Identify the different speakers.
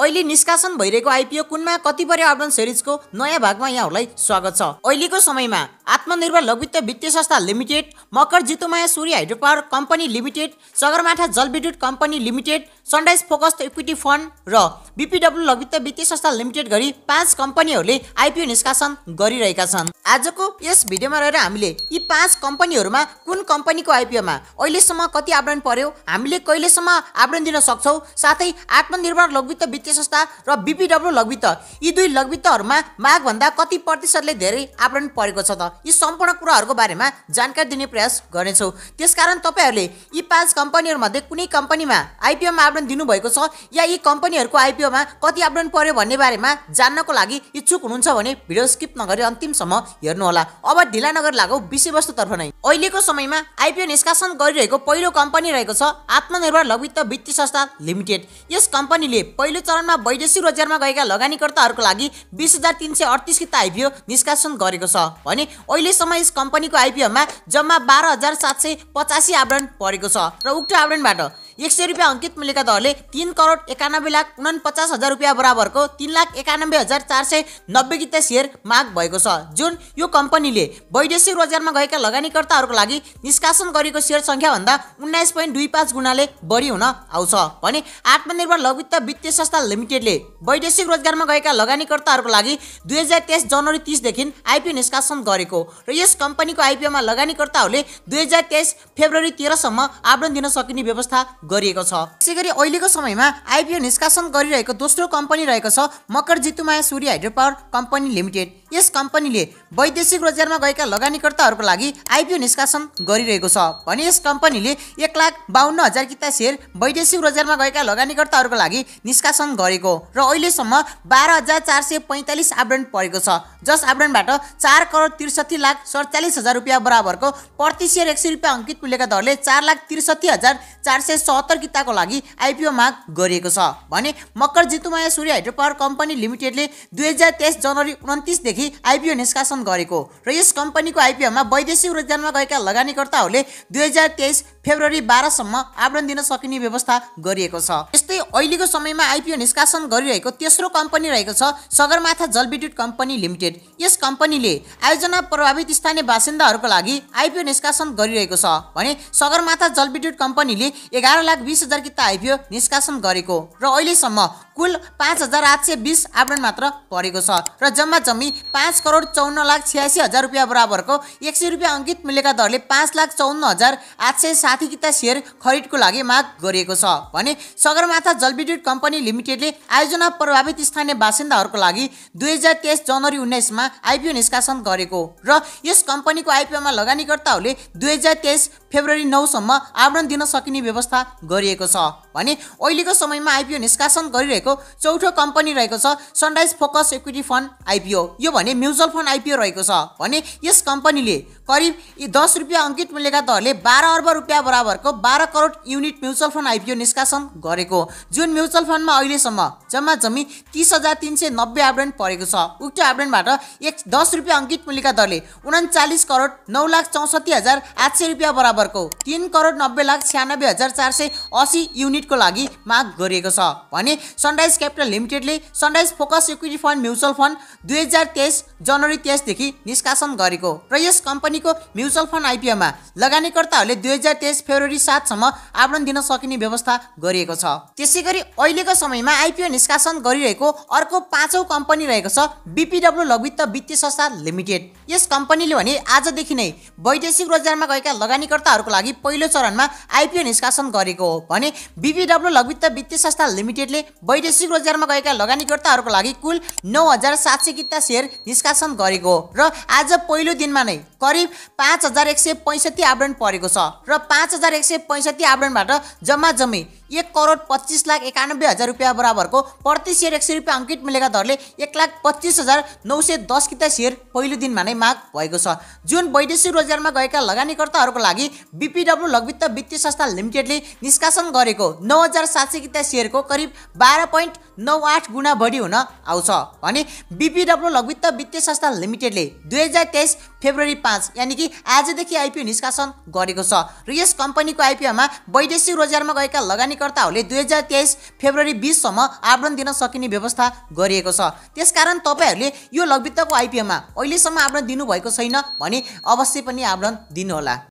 Speaker 1: अहिले निष्कासन भइरहेको आइपिओ कुनमा कति पर्यो अर्बन सिरिजको नयाँ भागमा यहाँहरूलाई स्वागत छ अहिलेको समयमा आत्मनिर्भर Laghubitta Bittiya Sanstha limited Makar Jitumaya Surya hydro power company limited Sagarmatha Jalbidyut company limited sunrise focus equity fund र बिपिडब्लु लघुवित्त वित्तीय संस्था लिमिटेड गरी पाँच कम्पनीहरूले आइपिओ निष्कासन गरिरहेका छन् आजको यस भिडियोमा रहेर हामीले यी पाँच कम्पनीहरूमा कुन कम्पनीको आइपिओमा अहिलेसम्म कति आवरण पर्यो हामीले कहिलेसम्म आवरण दिन सक्छौँ साथै आत्मनिर्भर लघुवित्त वित्तीय संस्था र बिपिडब्ल्यु लघवित्त यी दुई लघवित्तहरूमा मागभन्दा कति प्रतिशतले धेरै आवरण परेको छ त यी सम्पूर्ण कुराहरूको बारेमा जानकारी दिने प्रयास गर्नेछौँ त्यसकारण तपाईँहरूले यी पाँच कम्पनीहरूमध्ये कुनै कम्पनीमा आइपिओमा आवरण दिनुभएको छ या यी कम्पनीहरूको आइपिओमा कति आवरण पर्यो भन्ने बारेमा जान्नको लागि इच्छुक हुनुहुन्छ भने भिडियो स्किप नगरी अन्तिमसम्म हेर्नुहोला अब ढिला नगर लागौ विषयवस्तुतर्फ नै अहिलेको समयमा आइपिओ निष्कासन गरिरहेको पहिलो कम्पनी रहेको छ आत्मनिर्भर लघुवित्त वित्तीय संस्था लिमिटेड यस कम्पनीले पहिलो चरण मा वैदेशिक रोजगारमा गएका लगानीकर्ताहरूको लागि बिस हजार तिन सय अडतिस किता आइपिओ निष्कासन गरेको छ भने अहिलेसम्म यस कम्पनीको आइपिओमा जम्मा बाह्र हजार सात सय पचासी आवरण परेको छ र उक्त आवरणबाट एक सय रुपियाँ अङ्कित दरले तिन करोड एकानब्बे लाख उनपचास हजार रुपियाँ बराबरको तिन लाख एकानब्बे हजार चार सय नब्बे किता सेयर माग भएको छ जुन यो कम्पनीले वैदेशिक रोजगारमा गएका लगानीकर्ताहरूको लागि निष्कासन गरेको सेयर सङ्ख्याभन्दा उन्नाइस पोइन्ट दुई पाँच गुणाले बढी हुन आउँछ भने आत्मनिर्भर लघुवित्त वित्तीय संस्था लिमिटेडले वैदेशिक रोजगारमा गएका लगानीकर्ताहरूको लागि दुई हजार तेइस जनवरी तिसदेखि आइपिओ निष्कासन गरेको र यस कम्पनीको आइपिओमा लगानीकर्ताहरूले दुई हजार तेइस फेब्रुअरी तेह्रसम्म आवेदन दिन सकिने व्यवस्था गरिएको छ त्यसै गरी अहिलेको समयमा आइपिओ निष्कासन गरिरहेको दोस्रो कम्पनी रहेको छ Makar Jitumaya Surya hydro power company limited यस कम्पनीले वैदेशिक रोजगारमा गएका लगानीकर्ताहरूको लागि आइपिओ निष्कासन गरिरहेको छ भने यस कम्पनीले एक लाख बाहन्न हजार किता सेयर वैदेशिक रोजगारमा गएका लगानीकर्ताहरूको लागि निष्कासन गरेको र अहिलेसम्म बाह्र हजार चार सय पैँतालिस आवरण परेको छ जस आवेदनबाट चार करोड त्रिसठी लाख सडचालिस हजार रुपियाँ बराबरको प्रति सेयर एक सय रुपियाँ अङ्कित मूल्यका दरले चार लाख त्रिसठी हजार चार सय सहत्तर किताको लागि आइपिओ माग गरिएको छ भने Makar Jitumaya Surya hydro power company लिमिटेडले दुई हजार तेइस जनवरी उन्तिसदेखि आइपिओ निष्कासन गरेको र यस कम्पनीको आइपिओमा वैदेशिक रोजगारमा गएका लगानीकर्ताहरूले दुई हजार तेइस फेब्रुअरी बाह्रसम्म आवेदन दिन सकिने व्यवस्था गरिएको छ यस्तै अहिलेको समयमा आइपिओ निष्कासन गरिरहेको तेस्रो कम्पनी रहेको छ सगरमाथा जलविद्युत कम्पनी लिमिटेड यस कम्पनीले आयोजना प्रभावित स्थानीय बासिन्दाहरूको लागि आइपिओ निष्कासन गरिरहेको छ भने सगरमाथा जलविद्युत कम्पनीले एघार लाख बिस हजार किता आइपिओ निष्कासन गरेको र अहिलेसम्म कुल पाँच हजार आठ सय बिस आवेदन मात्र परेको छ र जम्मा जम्मी पाँच करोड चौन्न लाख छ्यासी हजार रुपियाँ बराबरको एक सय रुपियाँ अङ्कित मूल्यका दरले पाँच लाख चौन्न हजार आठ सय सात साथीकिता सेयर खरिदको लागि माग गरिएको छ भने सगरमाथा जलविद्युत कम्पनी लिमिटेडले आयोजना प्रभावित स्थानीय बासिन्दाहरूको लागि दुई हजार तेइस जनवरी उन्नाइसमा आइपिओ निष्कासन गरेको र यस कम्पनीको आइपिओमा लगानीकर्ताहरूले दुई हजार तेइस फेब्रुअरी नौसम्म आवरण दिन सकिने व्यवस्था गरिएको छ भने अहिलेको समयमा आइपिओ निष्कासन गरिरहेको चौथो कम्पनी रहेको छ sunrise focus equity fund IPO यो भने म्युचुअल फन्ड आइपिओ रहेको छ भने यस कम्पनीले करिब दस रुपियाँ अङ्कित मूल्यका दरले बाह्र अर्ब रुपियाँ बराबरको बाह्र crore unit mutual fund IPO निष्कासन गरेको जुन म्युचुअल फन्डमा अहिलेसम्म जम्मा जम्मी तिस हजार तिन सय नब्बे आवरण परेको छ उक्त आवरणबाट एक दस रुपियाँ अङ्कित मूल्यका दरले उन्चालिस करोड नौ लाख चौसठी हजार आठ सय रुपियाँ बराबर को तिन करोड नब्बे लाख छ्यानब्बे हजार चार सय असी युनिटको लागि माग गरिएको छ भने सनराइज क्यापिटल लिमिटेडले sunrise focus equity fund mutual fund दुई हजार तेइस जनवरी तेइसदेखि निष्कासन गरेको र यस कम्पनीको म्युचुअल फन्ड आइपिओमा लगानीकर्ताहरूले दुई हजार तेइस फेब्रुअरी सातसम्म आवरण दिन सकिने व्यवस्था गरिएको छ त्यसै गरी अहिलेको समयमा आइपिओ निष्कासन गरिरहेको अर्को पाँचौँ कम्पनी रहेको छ बिपिडब्लु लघुवित्त वित्तीय संस्था लिमिटेड यस कम्पनीले भने आजदेखि नै वैदेशिक रोजगारमा गएका लगानीकर्ता कर्ताहरूको लागि पहिलो चरणमा आइपिओ निष्कासन गरेको हो भने बिबिडब्ल्यू लघुवित्त वित्तीय संस्था लिमिटेडले वैदेशिक रोजगारमा गएका लगानीकर्ताहरूको लागि कुल नौ हजार सात सय किता सेयर निष्कासन गरेको हो र आज पहिलो दिनमा नै करिब पाँच हजार एक सय पैँसठी आवरण परेको छ र पाँच हजार एक सय पैँसठी आवरणबाट जम्मा जम्मी एक करोड पच्चिस लाख एकानब्बे हजार रुपियाँ बराबरको प्रति सेयर एक सय रुपियाँ अङ्कित मिलेका दरले एक लाख पच्चिस हजार नौ सय दस किता सेयर पहिलो दिनमा नै माग भएको छ जुन वैदेशिक रोजगारमा गएका लगानीकर्ताहरूको लागि बिपिडब्लु लघवित्त वित्तीय संस्था लिमिटेडले निष्कासन गरेको नौ हजार सात सय किता सेयरको करिब बाह्र पोइन्ट नौ आठ गुणा बढी हुन आउँछ भने बिपिडब्लु लघवित्त वित्तीय संस्था लिमिटेडले दुई हजार तेइस फेब्रुअरी पाँच यानि कि आजदेखि आइपिओ निष्कासन गरेको छ र यस कम्पनीको आइपिओमा वैदेशिक रोजगारमा गएका लगानी प्रयोगकर्ताहरूले दुई हजार तेइस फेब्रुअरी बिससम्म आवरण दिन सकिने व्यवस्था गरिएको छ त्यसकारण तपाईँहरूले यो लघवित्तको आइपिएममा अहिलेसम्म आवरण दिनुभएको छैन भने अवश्य पनि आवरण दिनुहोला